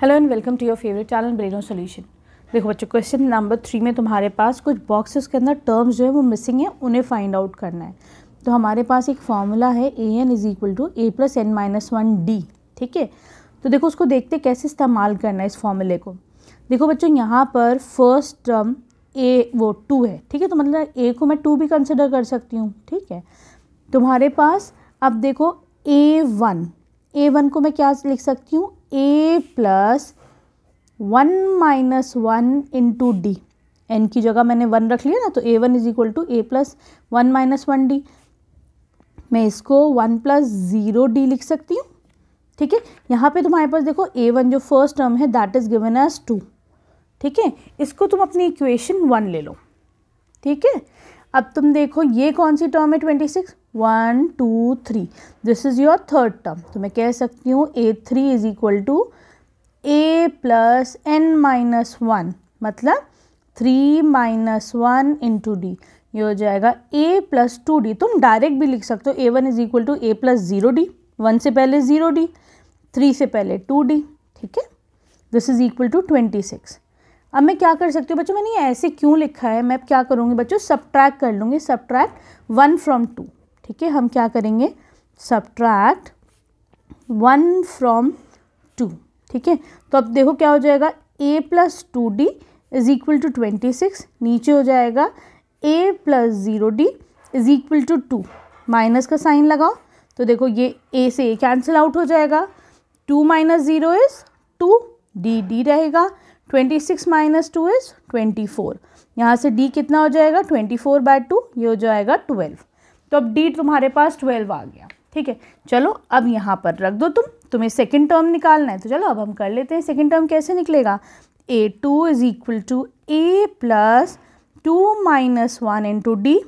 Hello and welcome to your favourite channel Braino Solution देखो बच्चों question number three में तुम्हारे पास कुछ बॉक्सेस के अंदर टर्म्स जो है वो मिसिंग है उन्हें फाइंड आउट करना है तो हमारे पास एक फार्मूला है a n is equal to a plus n minus one d ठीक है तो देखो उसको देखते कैसे इस्तेमाल करना है इस फॉर्मूले को देखो बच्चों यहाँ पर फर्स्ट टर्म ए वो टू है ठीक है तो मतलब ए को मैं टू भी कंसिडर कर सकती हूँ ठीक है तुम्हारे पास अब देखो ए वन ए वन को मैं क्या लिख सकती हूँ a plus one minus one into d n की जगह मैंने वन रख लिया ना तो a one is equal to a plus one minus one d मैं इसको वन प्लस ज़ीरो डी लिख सकती हूँ ठीक है यहाँ पे तुम्हारे पास देखो ए वन जो फर्स्ट टर्म है that is given as two ठीक है इसको तुम अपनी इक्वेशन वन ले लो ठीक है अब तुम देखो ये कौन सी टर्म है twenty six one two three this is your third term तो मैं कह सकती हूँ a three is equal to a plus n minus one मतलब three minus one into d ये हो जाएगा ए प्लस टू डी तुम डायरेक्ट भी लिख सकते हो a one is equal to a plus zero d one से पहले ज़ीरो डी थ्री से पहले टू डी ठीक है this is equal to twenty six अब मैं क्या कर सकती हूँ बच्चों मैंने ऐसे क्यों लिखा है मैं क्या करूँगी बच्चों सब्ट्रैक्ट कर लूँगी सब्ट्रैक्ट वन फ्रॉम टू ठीक है हम क्या करेंगे सब्ट्रैक्ट वन फ्रॉम टू ठीक है तो अब देखो क्या हो जाएगा a plus two d is equal to twenty six नीचे हो जाएगा a plus zero d is equal to two minus का साइन लगाओ तो देखो ये ए से ए कैंसिल आउट हो जाएगा two minus zero is two d d रहेगा twenty six minus two is twenty four यहाँ से डी कितना हो जाएगा ट्वेंटी फोर बाय टू ये हो जाएगा ट्वेल्व तो अब डी तुम्हारे पास ट्वेल्व आ गया ठीक है चलो अब यहाँ पर रख दो तुम तुम्हें सेकेंड टर्म निकालना है तो चलो अब हम कर लेते हैं सेकेंड टर्म कैसे निकलेगा a two is equal to a plus two minus one into d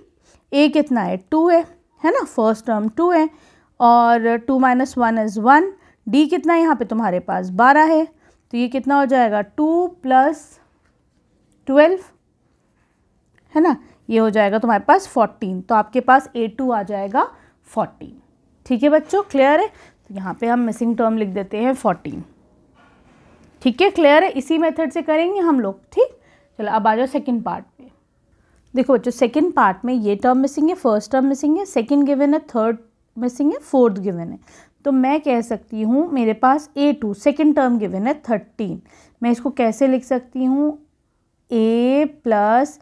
a कितना है टू है है ना फर्स्ट टर्म टू है और two minus one is one d कितना है यहाँ पे तुम्हारे पास बारह है तो ये कितना हो जाएगा टू प्लस ट्वेल्व है ना ये हो जाएगा तुम्हारे पास फोर्टीन तो आपके पास ए टू आ जाएगा फोर्टीन ठीक है बच्चों क्लियर है तो यहाँ पे हम मिसिंग टर्म लिख देते हैं फोर्टीन ठीक है क्लियर है इसी मेथड से करेंगे हम लोग ठीक चलो अब आ जाओ सेकेंड पार्ट पे देखो बच्चों सेकेंड पार्ट में ये टर्म मिसिंग है फर्स्ट टर्म मिसिंग है सेकेंड गिवन है थर्ड मिसिंग है फोर्थ गिवन है तो मैं कह सकती हूँ मेरे पास a two second term given है थर्टीन मैं इसको कैसे लिख सकती हूँ a plus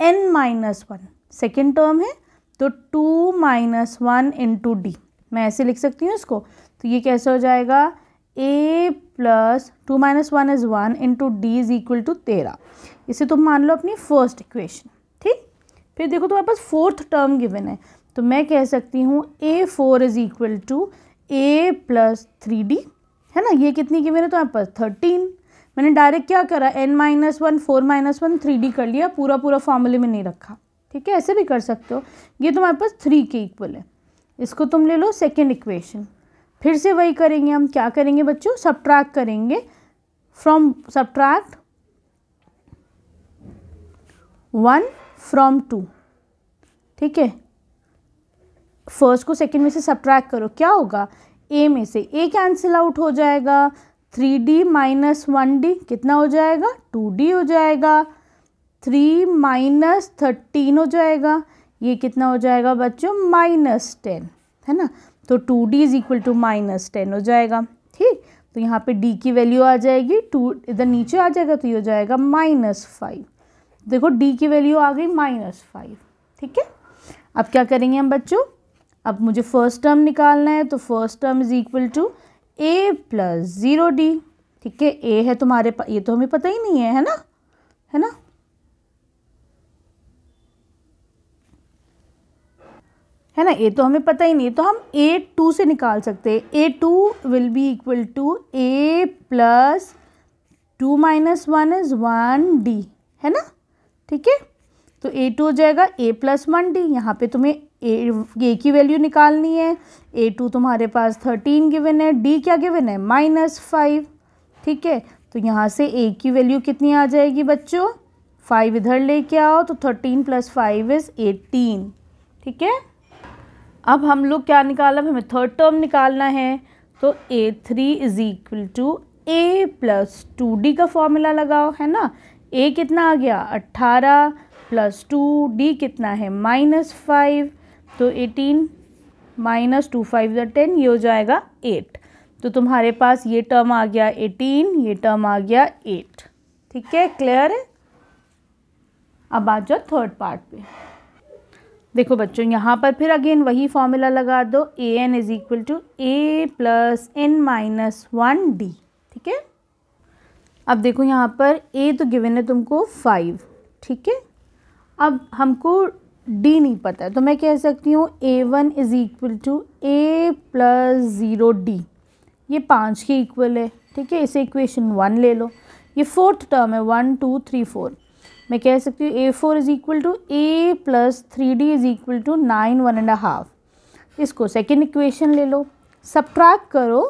n minus one second term है तो two minus one into d मैं ऐसे लिख सकती हूँ इसको तो ये कैसे हो जाएगा a plus two minus one is one into d is equal to तेरह इसे तुम मान लो अपनी फर्स्ट इक्वेशन ठीक फिर देखो तुम्हारे पास फोर्थ टर्म गिवन है तो मैं कह सकती हूँ a four is equal to a plus three d है ना ये कितनी की मैंने तो आप पास थर्टीन मैंने डायरेक्ट क्या करा n minus one four minus one three d कर लिया पूरा पूरा फॉर्मूले में नहीं रखा ठीक है ऐसे भी कर सकते हो ये तुम्हारे तो पास थ्री के इक्वल है इसको तुम ले लो सेकेंड इक्वेशन फिर से वही करेंगे हम क्या करेंगे बच्चों सब्ट्रैक्ट करेंगे from subtract one from two ठीक है फर्स्ट को सेकेंड में से सब्ट्रैक्ट करो क्या होगा ए में से ए कैंसिल आउट हो जाएगा three d minus one d कितना हो जाएगा टू डी हो जाएगा थ्री माइनस थर्टीन हो जाएगा ये कितना हो जाएगा बच्चों माइनस टेन है ना तो two d is equal to minus ten हो जाएगा ठीक तो यहाँ पे डी की वैल्यू आ जाएगी टू इधर नीचे आ जाएगा तो ये हो जाएगा माइनस फाइव देखो डी की वैल्यू आ गई माइनस फाइव ठीक है अब क्या करेंगे हम बच्चों अब मुझे फर्स्ट टर्म निकालना है तो first term is equal to a plus zero d ठीक है ए है तुम्हारे पास ये तो हमें पता ही नहीं है है ना है ना है ना ए तो हमें पता ही नहीं तो हम ए टू से निकाल सकते हैं a two will be equal to a plus two minus one is one d है ना ठीक है तो ए टू हो जाएगा ए प्लस वन डी यहाँ पे तुम्हें ए ए की वैल्यू निकालनी है ए टू तुम्हारे पास थर्टीन गिवन है डी क्या गिवन है माइनस फाइव ठीक है तो यहाँ से ए की वैल्यू कितनी आ जाएगी बच्चों फाइव इधर लेके आओ तो thirteen plus five is eighteen ठीक है अब हम लोग क्या निकाला हमें थर्ड टर्म निकालना है तो a three is equal to a plus two d का फॉर्मूला लगाओ है ना ए कितना आ गया अट्ठारह प्लस टू डी कितना है माइनस फाइव तो एटीन माइनस टू फाइव या टेन ये हो जाएगा एट तो तुम्हारे पास ये टर्म आ गया एटीन ये टर्म आ गया एट ठीक है क्लियर है अब आ जाओ थर्ड पार्ट पे देखो बच्चों यहाँ पर फिर अगेन वही फॉर्मूला लगा दो a n is equal to a plus n minus one d ठीक है अब देखो यहाँ पर ए तो गिवन है तुमको फाइव ठीक है अब हमको डी नहीं पता है तो मैं कह सकती हूँ a one is equal to a plus zero d ये पाँच के इक्वल है ठीक है इसे इक्वेशन वन ले लो ये फोर्थ टर्म है वन टू थ्री फोर मैं कह सकती हूँ a four is equal to a plus three d is equal to nine one and half इसको सेकेंड इक्वेशन ले लो सब्ट्रैक्ट करो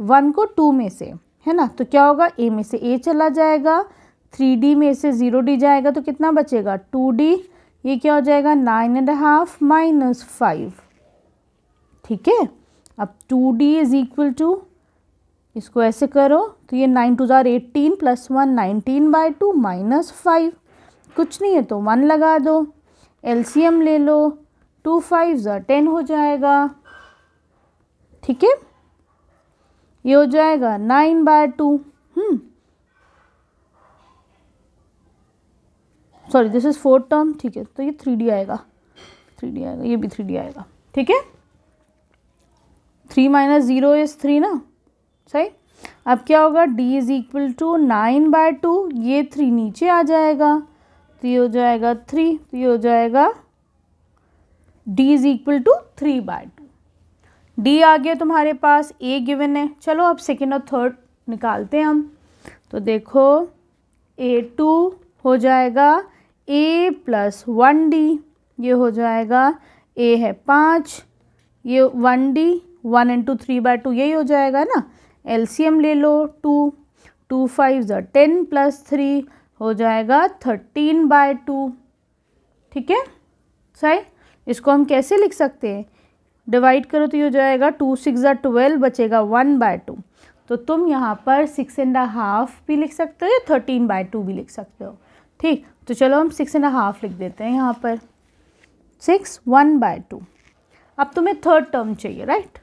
वन को टू में से है ना तो क्या होगा ए में से ए चला जाएगा थ्री डी में से ज़ीरो डी जाएगा तो कितना बचेगा टू डी ये क्या हो जाएगा nine and half minus five ठीक है अब two d is equal to इसको ऐसे करो तो ये नाइन टू ज़ार eighteen plus one nineteen by two minus five कुछ नहीं है तो वन लगा दो एलसीएम ले लो टू फाइव ज़ार टेन हो जाएगा ठीक है ये हो जाएगा nine by two sorry this is fourth term ठीक है तो ये थ्री डी आएगा थ्री डी आएगा ये भी थ्री डी आएगा ठीक है three minus zero is three ना सही अब क्या होगा d is equal to nine by two ये थ्री नीचे आ जाएगा तो ये हो जाएगा थ्री तो ये हो जाएगा d is equal to three by two d आ गया तुम्हारे पास ए गिवन है चलो अब सेकेंड और थर्ड निकालते हैं हम तो देखो ए टू हो जाएगा ए प्लस वन डी ये हो जाएगा ए है पाँच ये one d one into three by two यही हो जाएगा ना एलसीएम ले लो टू टू फाइव ज टेन प्लस थ्री हो जाएगा थर्टीन बाय टू ठीक है सही इसको हम कैसे लिख सकते हैं डिवाइड करो तो ये हो जाएगा टू सिक्स ज़ा ट्वेल्व बचेगा वन बाय टू तो तुम यहाँ पर सिक्स एंड हाफ भी लिख सकते हो या थर्टीन बाय टू भी लिख सकते हो ठीक तो चलो हम सिक्स एंड हाफ लिख देते हैं यहाँ पर सिक्स वन बाय टू अब तुम्हें थर्ड टर्म चाहिए राइट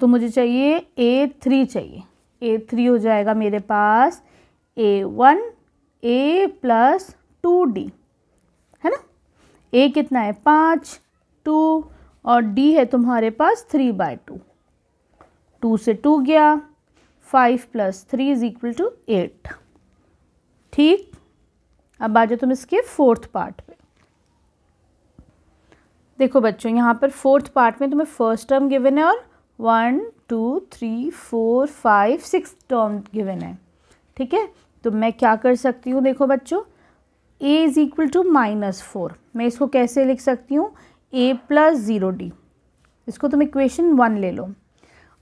तो मुझे चाहिए ए थ्री चाहिए ए थ्री हो जाएगा मेरे पास a one a plus two d है ना ए कितना है पाँच टू और डी है तुम्हारे पास थ्री बाय टू टू से टू गया five plus three is equal to eight ठीक अब आ जाओ तुम इसके फोर्थ पार्ट पे देखो बच्चों यहाँ पर फोर्थ पार्ट में तुम्हें फर्स्ट टर्म गिवन है और one two three four five six term given है ठीक है तो मैं क्या कर सकती हूँ देखो बच्चों a is equal to minus four मैं इसको कैसे लिख सकती हूँ ए प्लस ज़ीरो डी इसको तुम इक्वेशन वन ले लो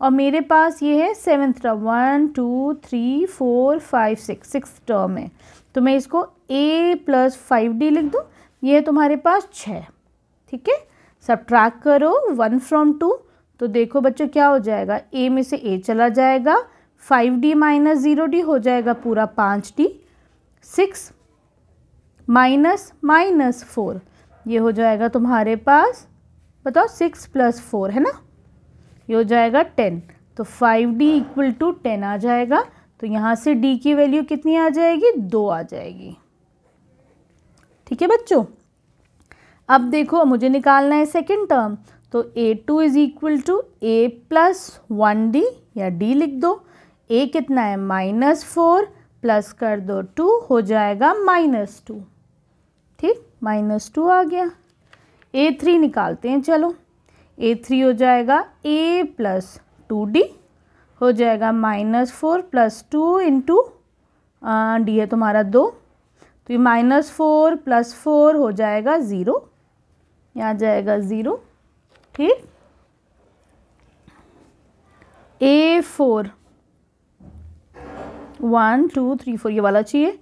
और मेरे पास ये है seventh term one two three four five six six term है तो मैं इसको ए प्लस फाइव डी लिख दो ये तुम्हारे पास छः ठीक है सब ट्रैक करो वन फ्रॉम टू तो देखो बच्चों क्या हो जाएगा ए में से ए चला जाएगा five d minus zero d हो जाएगा पूरा पाँच d six minus minus four ये हो जाएगा तुम्हारे पास बताओ सिक्स प्लस फोर है ना ये हो जाएगा टेन तो five d equal to ten आ जाएगा तो यहाँ से डी की वैल्यू कितनी आ जाएगी दो आ जाएगी ठीक है बच्चों अब देखो मुझे निकालना है सेकेंड टर्म तो a two is equal to a plus one d या डी लिख दो ए कितना है माइनस फोर प्लस कर दो टू हो जाएगा माइनस टू ठीक माइनस टू आ गया ए थ्री निकालते हैं चलो ए थ्री हो जाएगा ए प्लस टू डी हो जाएगा minus four plus two into d है तुम्हारा दो तो ये माइनस फोर प्लस फोर हो जाएगा ज़ीरो आ जाएगा ज़ीरो ठीक a four one two three four ये वाला चाहिए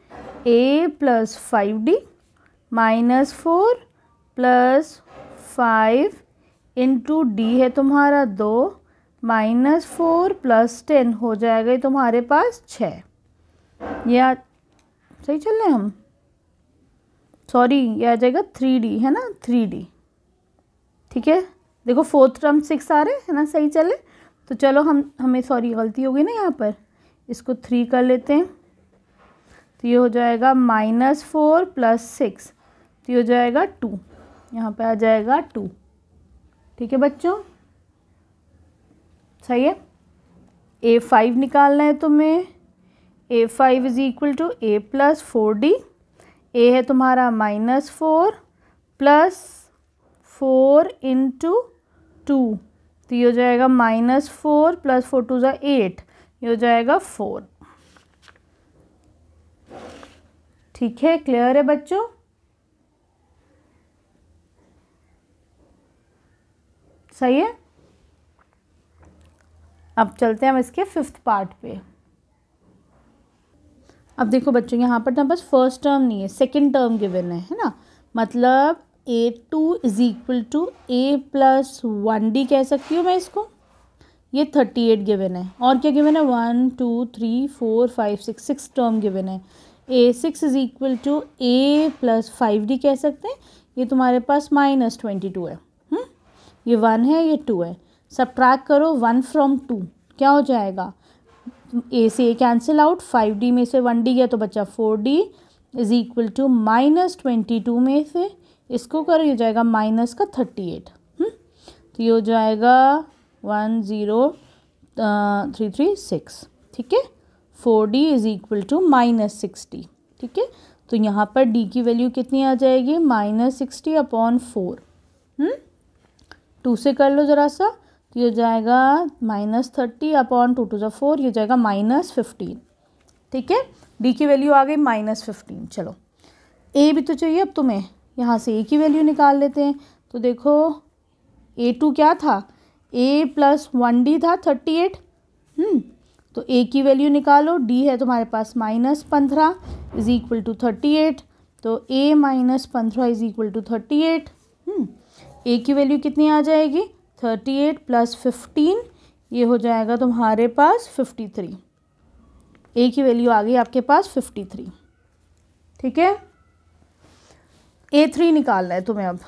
a plus five d minus four plus five into d है तुम्हारा दो माइनस फोर प्लस टेन हो जाएगा ये तुम्हारे पास छः या सही चल रहे हम सॉरी ये आ जाएगा थ्री डी है ना थ्री डी ठीक है देखो फोर्थ टर्म सिक्स आ रहे हैं ना सही चले तो चलो हम हमें सॉरी गलती हो गई ना यहाँ पर इसको थ्री कर लेते हैं तो ये हो जाएगा माइनस फोर प्लस सिक्स तो ये हो जाएगा टू यहाँ पे आ जाएगा टू ठीक है बच्चों सही है ए फाइव निकालना है तुम्हें a five is equal to a plus four d a है तुम्हारा minus four plus four into two तो ये हो जाएगा minus four plus four two जो एट ये हो जाएगा फोर ठीक है क्लियर है बच्चों सही है अब चलते हैं हम इसके फिफ्थ पार्ट पे अब देखो बच्चों यहाँ पर ना बस फर्स्ट टर्म नहीं है सेकेंड टर्म गिवन है है ना मतलब a two is equal to a plus one d कह सकती हूँ मैं इसको ये थर्टी एट गिवन है और क्या गिवन है one two three four five six six term given है a six is equal to a plus five d कह सकते हैं ये तुम्हारे पास माइनस ट्वेंटी टू है हुँ? हम्म? ये वन है ये टू है सब ट्रैक करो वन फ्रॉम टू क्या हो जाएगा ए से a cancel out five d में से वन डी गया तो बचा four d is equal to minus twenty two में से इसको करो ये जाएगा माइनस का थर्टी हम्म? एट तो ये हो जाएगा one zero three three six ठीक है four d is equal to minus sixty ठीक है तो यहाँ पर डी की वैल्यू कितनी आ जाएगी minus sixty upon four two से कर लो ज़रा सा तो ये हो जाएगा minus thirty upon two two जो फोर ये हो जाएगा माइनस फिफ्टीन ठीक है डी की वैल्यू आ गई माइनस फिफ्टीन चलो ए भी तो चाहिए अब तुम्हें यहाँ से ए की वैल्यू निकाल लेते हैं तो देखो ए टू क्या था ए प्लस वन डी था थर्टी हम्म। एट तो ए की वैल्यू निकालो डी है तुम्हारे पास माइनस पंद्रह is equal to thirty eight तो ए माइनस पंद्रह is equal to thirty eight a की वैल्यू कितनी आ जाएगी थर्टी एट प्लस फिफ्टीन ये हो जाएगा तुम्हारे पास फिफ्टी थ्री ए की वैल्यू आ गई आपके पास फिफ्टी थ्री ठीक है ए थ्री निकालना है तुम्हें अब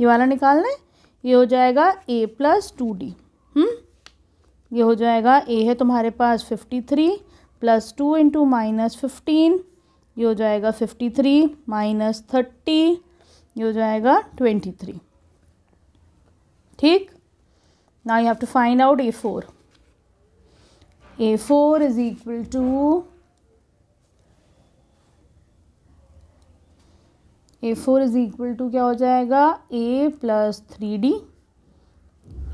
ये वाला निकालना है ये हो जाएगा ए प्लस टू डी ये हो जाएगा ए है तुम्हारे पास fifty three plus two into minus fifteen ये हो जाएगा फिफ्टी थ्री माइनस थर्टी ये हो जाएगा ट्वेंटी थ्री ठीक you have to find out a four a four is equal to a four is equal to क्या हो जाएगा a plus three d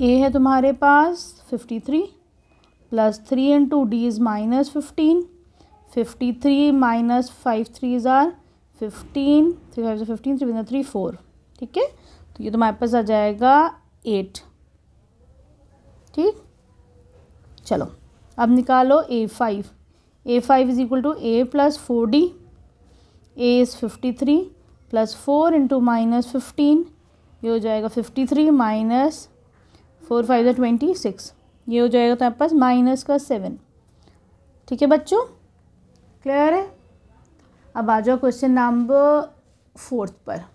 a है तुम्हारे पास fifty three plus three and two d is minus fifteen fifty three minus five three is are fifteen three five fifteen three three four ठीक है तो ये तुम्हारे पास आ जाएगा एट ठीक चलो अब निकालो a five a five is equal to a plus four d a is fifty three plus four into minus fifteen ये हो जाएगा fifty three minus four five twenty six ये हो जाएगा तो आप पास माइनस का सेवन ठीक है बच्चों क्लियर है अब आ जाओ क्वेश्चन नंबर फोर्थ पर